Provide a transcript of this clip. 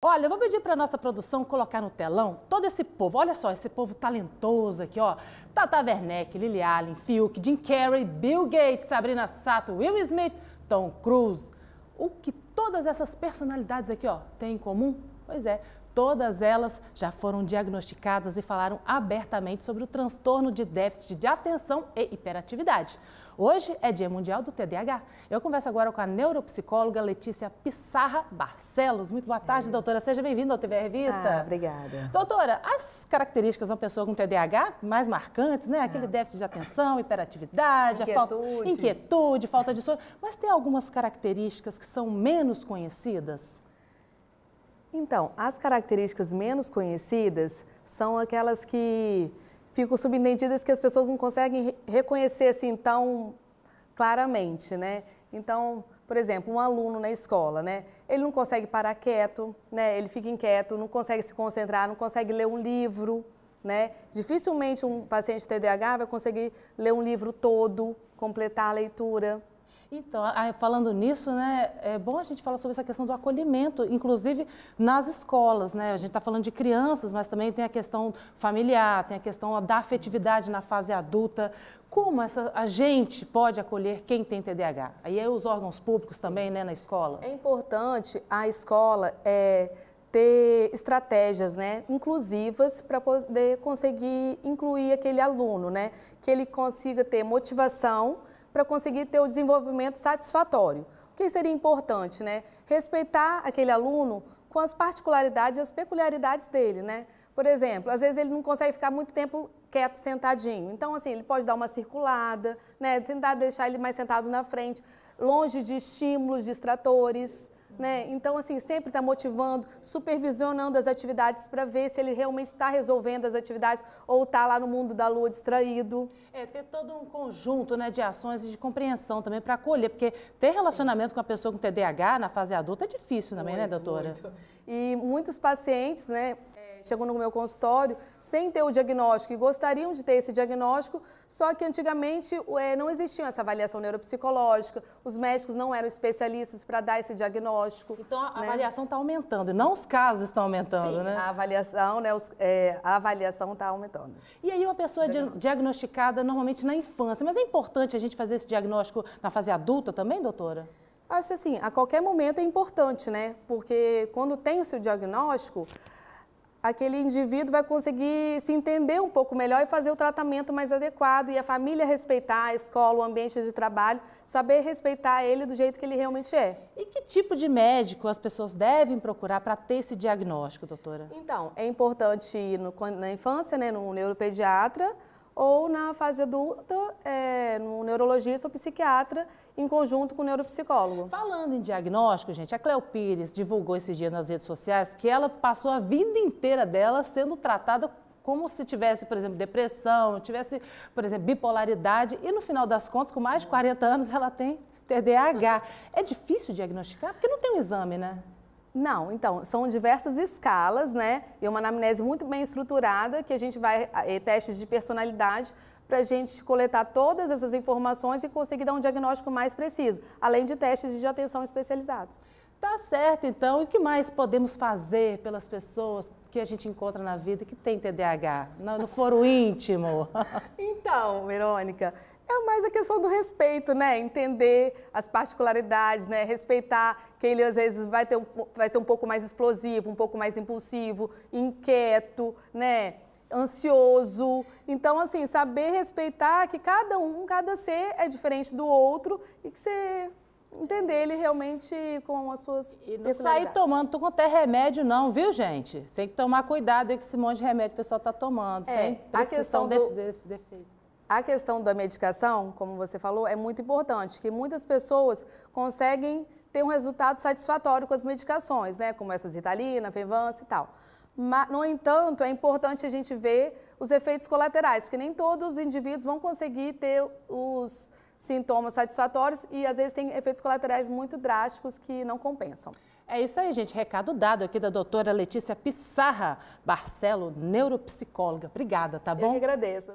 Olha, eu vou pedir para nossa produção colocar no telão todo esse povo. Olha só, esse povo talentoso aqui, ó. Tata Werneck, Lily Allen, Fiuk, Jim Carrey, Bill Gates, Sabrina Sato, Will Smith, Tom Cruise. O que todas essas personalidades aqui, ó, têm em comum? Pois é, Todas elas já foram diagnosticadas e falaram abertamente sobre o transtorno de déficit de atenção e hiperatividade. Hoje é Dia Mundial do TDAH. Eu converso agora com a neuropsicóloga Letícia Pissarra Barcelos. Muito boa tarde, é. doutora. Seja bem-vinda ao TV Revista. Ah, obrigada. Doutora, as características de uma pessoa com TDAH mais marcantes, né? Aquele é. déficit de atenção, hiperatividade, inquietude. falta inquietude, falta de sono. Mas tem algumas características que são menos conhecidas? Então, as características menos conhecidas são aquelas que ficam subentendidas que as pessoas não conseguem reconhecer assim tão claramente, né? Então, por exemplo, um aluno na escola, né? Ele não consegue parar quieto, né? Ele fica inquieto, não consegue se concentrar, não consegue ler um livro, né? Dificilmente um paciente TDAH vai conseguir ler um livro todo, completar a leitura, então, falando nisso, né, é bom a gente falar sobre essa questão do acolhimento, inclusive nas escolas, né? A gente está falando de crianças, mas também tem a questão familiar, tem a questão da afetividade na fase adulta. Como essa, a gente pode acolher quem tem TDAH? Aí é os órgãos públicos também, né, na escola. É importante a escola é, ter estratégias, né, inclusivas para poder conseguir incluir aquele aluno, né, que ele consiga ter motivação para conseguir ter o desenvolvimento satisfatório. O que seria importante, né? Respeitar aquele aluno com as particularidades e as peculiaridades dele, né? Por exemplo, às vezes ele não consegue ficar muito tempo quieto, sentadinho. Então, assim, ele pode dar uma circulada, né? Tentar deixar ele mais sentado na frente, longe de estímulos distratores. Né? Então, assim, sempre está motivando, supervisionando as atividades para ver se ele realmente está resolvendo as atividades ou está lá no mundo da lua distraído. É, ter todo um conjunto né, de ações e de compreensão também para acolher, porque ter relacionamento com a pessoa com TDAH na fase adulta é difícil também, né, muito, né, doutora? Muito. E muitos pacientes, né, chegam no meu consultório sem ter o diagnóstico e gostariam de ter esse diagnóstico, só que antigamente é, não existia essa avaliação neuropsicológica, os médicos não eram especialistas para dar esse diagnóstico. Então a né? avaliação está aumentando, não os casos estão aumentando, Sim, né? A avaliação, né, os, é, a avaliação está aumentando. E aí uma pessoa Diagn... diagnosticada normalmente na infância, mas é importante a gente fazer esse diagnóstico na fase adulta também, doutora? Acho assim, a qualquer momento é importante, né? Porque quando tem o seu diagnóstico, aquele indivíduo vai conseguir se entender um pouco melhor e fazer o tratamento mais adequado e a família respeitar a escola, o ambiente de trabalho, saber respeitar ele do jeito que ele realmente é. E que tipo de médico as pessoas devem procurar para ter esse diagnóstico, doutora? Então, é importante ir no, na infância, né, no neuropediatra, ou na fase adulta, é, no neurologista ou psiquiatra, em conjunto com o neuropsicólogo. Falando em diagnóstico, gente, a Cleo Pires divulgou esses dias nas redes sociais que ela passou a vida inteira dela sendo tratada como se tivesse, por exemplo, depressão, tivesse, por exemplo, bipolaridade, e no final das contas, com mais de 40 anos, ela tem TDAH. É difícil diagnosticar? Porque não tem um exame, né? Não, então, são diversas escalas, né? E uma anamnese muito bem estruturada, que a gente vai, é, testes de personalidade, para a gente coletar todas essas informações e conseguir dar um diagnóstico mais preciso, além de testes de atenção especializados. Tá certo, então. E o que mais podemos fazer pelas pessoas que a gente encontra na vida que tem TDAH, no, no foro íntimo? Então, Verônica, é mais a questão do respeito, né? Entender as particularidades, né? Respeitar que ele às vezes vai, ter um, vai ser um pouco mais explosivo, um pouco mais impulsivo, inquieto, né? ansioso. Então, assim, saber respeitar que cada um, cada ser é diferente do outro e que você entender ele realmente com as suas E não sair tomando tu com até remédio não, viu, gente? Tem que tomar cuidado aí com esse monte de remédio que o pessoal tá tomando, é, sem a questão do... de, de, defeito. A questão da medicação, como você falou, é muito importante, que muitas pessoas conseguem ter um resultado satisfatório com as medicações, né? Como essas Ritalina, Fevance e tal. Mas, no entanto, é importante a gente ver os efeitos colaterais, porque nem todos os indivíduos vão conseguir ter os sintomas satisfatórios e às vezes tem efeitos colaterais muito drásticos que não compensam. É isso aí, gente. Recado dado aqui da doutora Letícia Pissarra Barcelo, neuropsicóloga. Obrigada, tá bom? Eu que agradeço.